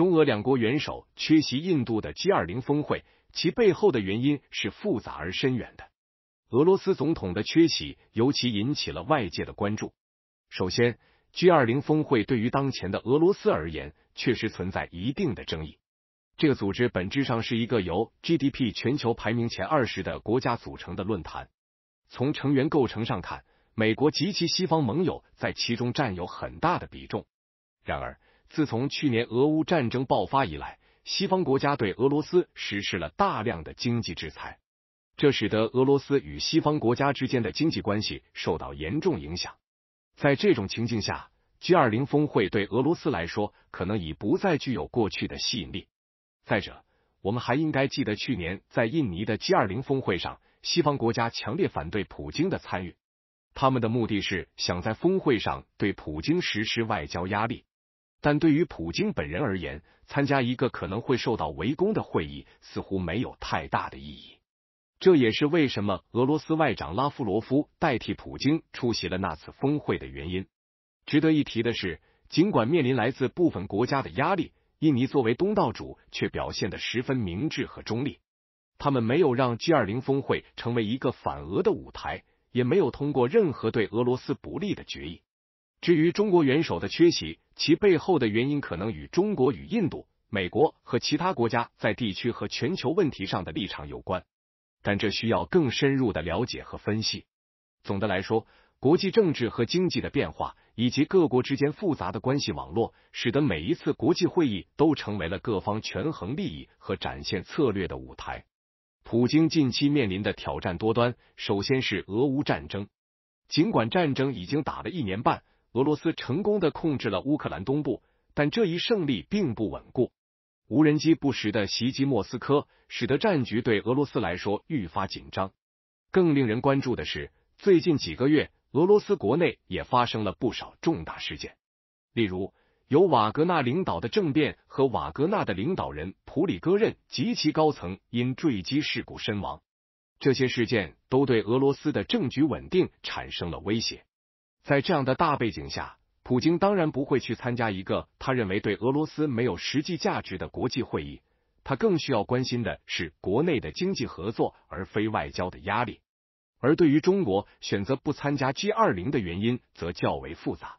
中俄两国元首缺席印度的 G 二零峰会，其背后的原因是复杂而深远的。俄罗斯总统的缺席尤其引起了外界的关注。首先，G 二零峰会对于当前的俄罗斯而言，确实存在一定的争议。这个组织本质上是一个由 GDP 全球排名前二十的国家组成的论坛。从成员构成上看，美国及其西方盟友在其中占有很大的比重。然而，自从去年俄乌战争爆发以来，西方国家对俄罗斯实施了大量的经济制裁，这使得俄罗斯与西方国家之间的经济关系受到严重影响。在这种情境下，G 二零峰会对俄罗斯来说可能已不再具有过去的吸引力。再者，我们还应该记得去年在印尼的 G 二零峰会上，西方国家强烈反对普京的参与，他们的目的是想在峰会上对普京实施外交压力。但对于普京本人而言，参加一个可能会受到围攻的会议似乎没有太大的意义。这也是为什么俄罗斯外长拉夫罗夫代替普京出席了那次峰会的原因。值得一提的是，尽管面临来自部分国家的压力，印尼作为东道主却表现得十分明智和中立。他们没有让 G 二零峰会成为一个反俄的舞台，也没有通过任何对俄罗斯不利的决议。至于中国元首的缺席，其背后的原因可能与中国与印度、美国和其他国家在地区和全球问题上的立场有关，但这需要更深入的了解和分析。总的来说，国际政治和经济的变化，以及各国之间复杂的关系网络，使得每一次国际会议都成为了各方权衡利益和展现策略的舞台。普京近期面临的挑战多端，首先是俄乌战争，尽管战争已经打了一年半。俄罗斯成功的控制了乌克兰东部，但这一胜利并不稳固。无人机不时的袭击莫斯科，使得战局对俄罗斯来说愈发紧张。更令人关注的是，最近几个月，俄罗斯国内也发生了不少重大事件，例如由瓦格纳领导的政变和瓦格纳的领导人普里戈任及其高层因坠机事故身亡。这些事件都对俄罗斯的政局稳定产生了威胁。在这样的大背景下，普京当然不会去参加一个他认为对俄罗斯没有实际价值的国际会议。他更需要关心的是国内的经济合作，而非外交的压力。而对于中国选择不参加 G 二零的原因，则较为复杂。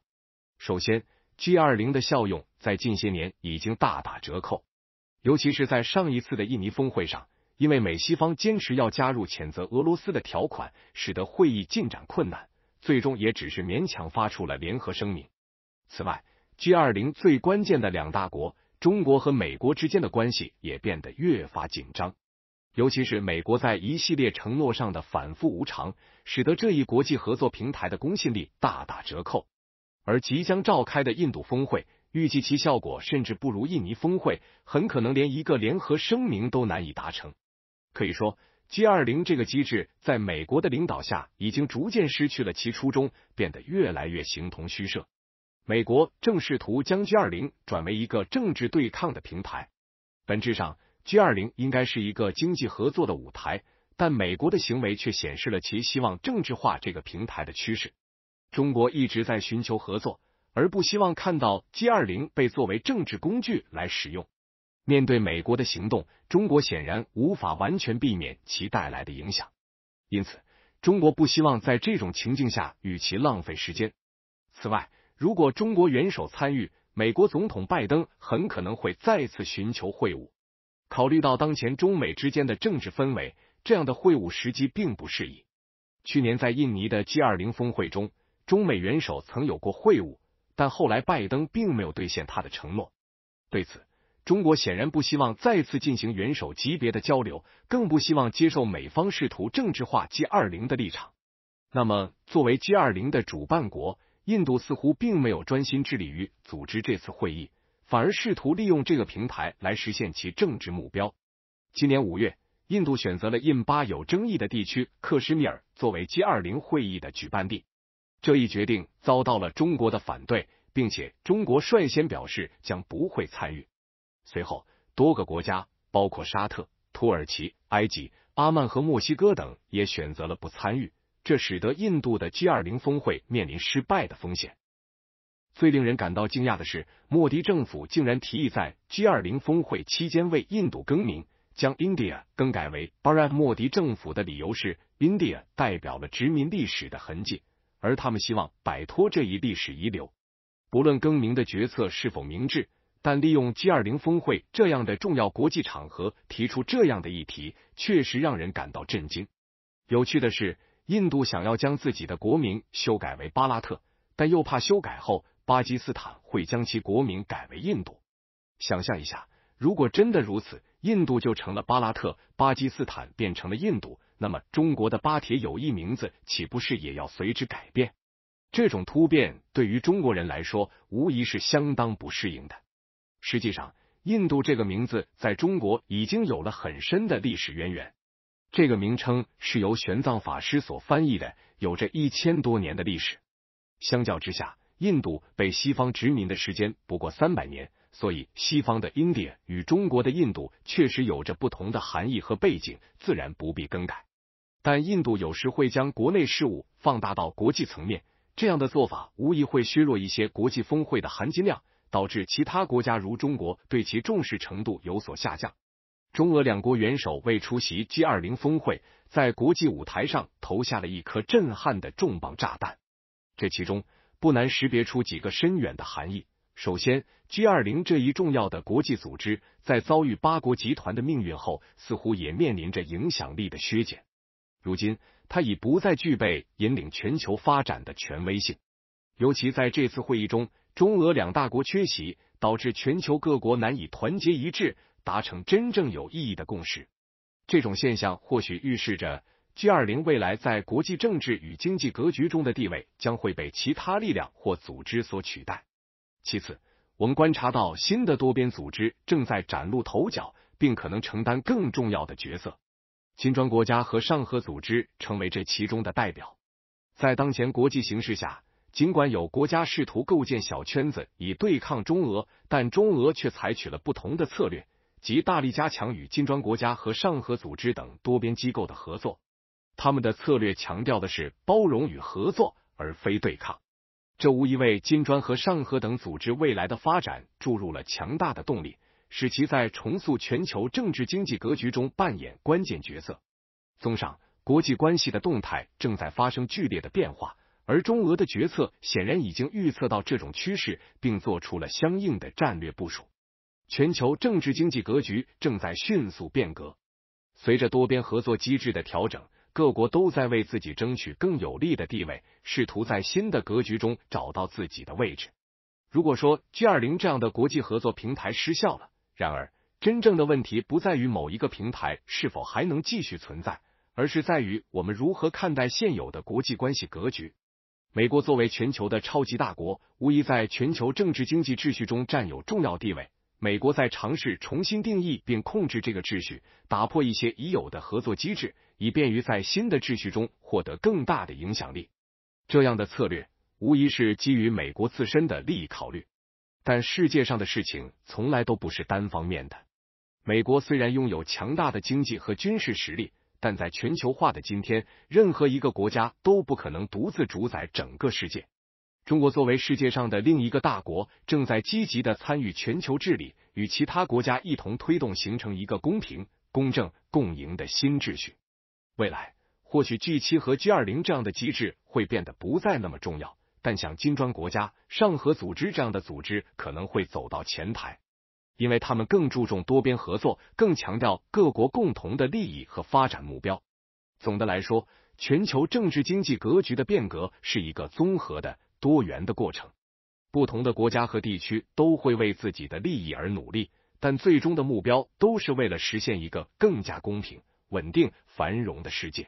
首先，G 二零的效用在近些年已经大打折扣，尤其是在上一次的印尼峰会上，因为美西方坚持要加入谴责俄罗斯的条款，使得会议进展困难。最终也只是勉强发出了联合声明。此外，G 二零最关键的两大国中国和美国之间的关系也变得越发紧张。尤其是美国在一系列承诺上的反复无常，使得这一国际合作平台的公信力大打折扣。而即将召开的印度峰会，预计其效果甚至不如印尼峰会，很可能连一个联合声明都难以达成。可以说。G 二零这个机制在美国的领导下，已经逐渐失去了其初衷，变得越来越形同虚设。美国正试图将 G 二零转为一个政治对抗的平台，本质上 G 二零应该是一个经济合作的舞台，但美国的行为却显示了其希望政治化这个平台的趋势。中国一直在寻求合作，而不希望看到 G 二零被作为政治工具来使用。面对美国的行动，中国显然无法完全避免其带来的影响，因此中国不希望在这种情境下与其浪费时间。此外，如果中国元首参与，美国总统拜登很可能会再次寻求会晤。考虑到当前中美之间的政治氛围，这样的会晤时机并不适宜。去年在印尼的 G 二零峰会中，中美元首曾有过会晤，但后来拜登并没有兑现他的承诺。对此。中国显然不希望再次进行元首级别的交流，更不希望接受美方试图政治化 G20 的立场。那么，作为 G20 的主办国，印度似乎并没有专心致力于组织这次会议，反而试图利用这个平台来实现其政治目标。今年五月，印度选择了印巴有争议的地区克什米尔作为 G20 会议的举办地，这一决定遭到了中国的反对，并且中国率先表示将不会参与。随后，多个国家，包括沙特、土耳其、埃及、阿曼和墨西哥等，也选择了不参与，这使得印度的 G20 峰会面临失败的风险。最令人感到惊讶的是，莫迪政府竟然提议在 G20 峰会期间为印度更名，将 India 更改为 Barat。莫迪政府的理由是，India 代表了殖民历史的痕迹，而他们希望摆脱这一历史遗留。不论更名的决策是否明智。但利用 G 二零峰会这样的重要国际场合提出这样的议题，确实让人感到震惊。有趣的是，印度想要将自己的国名修改为巴拉特，但又怕修改后巴基斯坦会将其国名改为印度。想象一下，如果真的如此，印度就成了巴拉特，巴基斯坦变成了印度，那么中国的巴铁友谊名字岂不是也要随之改变？这种突变对于中国人来说，无疑是相当不适应的。实际上，印度这个名字在中国已经有了很深的历史渊源。这个名称是由玄奘法师所翻译的，有着一千多年的历史。相较之下，印度被西方殖民的时间不过三百年，所以西方的 India 与中国的印度确实有着不同的含义和背景，自然不必更改。但印度有时会将国内事务放大到国际层面，这样的做法无疑会削弱一些国际峰会的含金量。导致其他国家如中国对其重视程度有所下降。中俄两国元首为出席 G 二零峰会，在国际舞台上投下了一颗震撼的重磅炸弹。这其中不难识别出几个深远的含义。首先，G 二零这一重要的国际组织在遭遇八国集团的命运后，似乎也面临着影响力的削减。如今，它已不再具备引领全球发展的权威性。尤其在这次会议中。中俄两大国缺席，导致全球各国难以团结一致，达成真正有意义的共识。这种现象或许预示着 G20 未来在国际政治与经济格局中的地位将会被其他力量或组织所取代。其次，我们观察到新的多边组织正在崭露头角，并可能承担更重要的角色。金砖国家和上合组织成为这其中的代表。在当前国际形势下，尽管有国家试图构建小圈子以对抗中俄，但中俄却采取了不同的策略，即大力加强与金砖国家和上合组织等多边机构的合作。他们的策略强调的是包容与合作，而非对抗。这无疑为金砖和上合等组织未来的发展注入了强大的动力，使其在重塑全球政治经济格局中扮演关键角色。综上，国际关系的动态正在发生剧烈的变化。而中俄的决策显然已经预测到这种趋势，并做出了相应的战略部署。全球政治经济格局正在迅速变革，随着多边合作机制的调整，各国都在为自己争取更有利的地位，试图在新的格局中找到自己的位置。如果说 G 二零这样的国际合作平台失效了，然而真正的问题不在于某一个平台是否还能继续存在，而是在于我们如何看待现有的国际关系格局。美国作为全球的超级大国，无疑在全球政治经济秩序中占有重要地位。美国在尝试重新定义并控制这个秩序，打破一些已有的合作机制，以便于在新的秩序中获得更大的影响力。这样的策略无疑是基于美国自身的利益考虑。但世界上的事情从来都不是单方面的。美国虽然拥有强大的经济和军事实力。但在全球化的今天，任何一个国家都不可能独自主宰整个世界。中国作为世界上的另一个大国，正在积极的参与全球治理，与其他国家一同推动形成一个公平、公正、共赢的新秩序。未来，或许 G 七和 G 二零这样的机制会变得不再那么重要，但像金砖国家、上合组织这样的组织可能会走到前台。因为他们更注重多边合作，更强调各国共同的利益和发展目标。总的来说，全球政治经济格局的变革是一个综合的、多元的过程。不同的国家和地区都会为自己的利益而努力，但最终的目标都是为了实现一个更加公平、稳定、繁荣的世界。